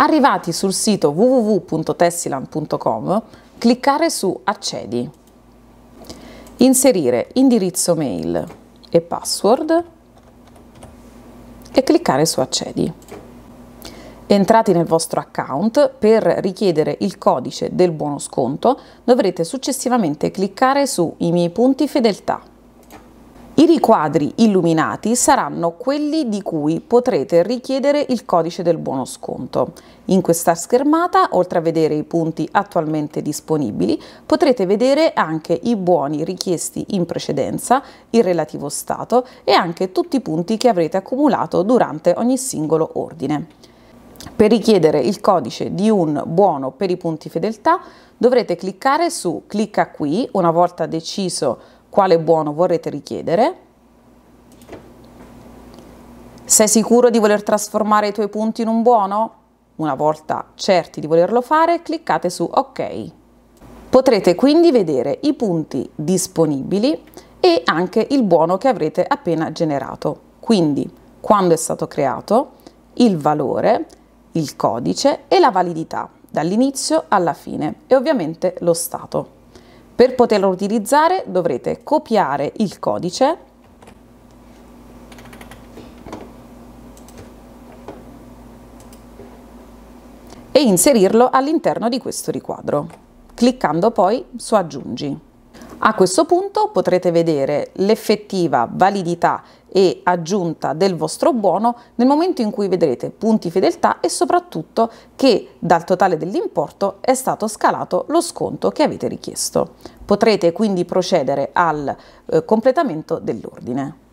Arrivati sul sito www.tessilan.com, cliccare su Accedi, inserire indirizzo mail e password e cliccare su Accedi. Entrati nel vostro account, per richiedere il codice del buono sconto dovrete successivamente cliccare su I miei punti fedeltà riquadri illuminati saranno quelli di cui potrete richiedere il codice del buono sconto. In questa schermata, oltre a vedere i punti attualmente disponibili, potrete vedere anche i buoni richiesti in precedenza, il relativo stato e anche tutti i punti che avrete accumulato durante ogni singolo ordine. Per richiedere il codice di un buono per i punti fedeltà dovrete cliccare su clicca qui una volta deciso quale buono vorrete richiedere, sei sicuro di voler trasformare i tuoi punti in un buono? Una volta certi di volerlo fare, cliccate su OK. Potrete quindi vedere i punti disponibili e anche il buono che avrete appena generato. Quindi, quando è stato creato, il valore, il codice e la validità, dall'inizio alla fine e ovviamente lo stato. Per poterlo utilizzare dovrete copiare il codice e inserirlo all'interno di questo riquadro, cliccando poi su aggiungi. A questo punto potrete vedere l'effettiva validità e aggiunta del vostro buono nel momento in cui vedrete punti fedeltà e soprattutto che dal totale dell'importo è stato scalato lo sconto che avete richiesto. Potrete quindi procedere al eh, completamento dell'ordine.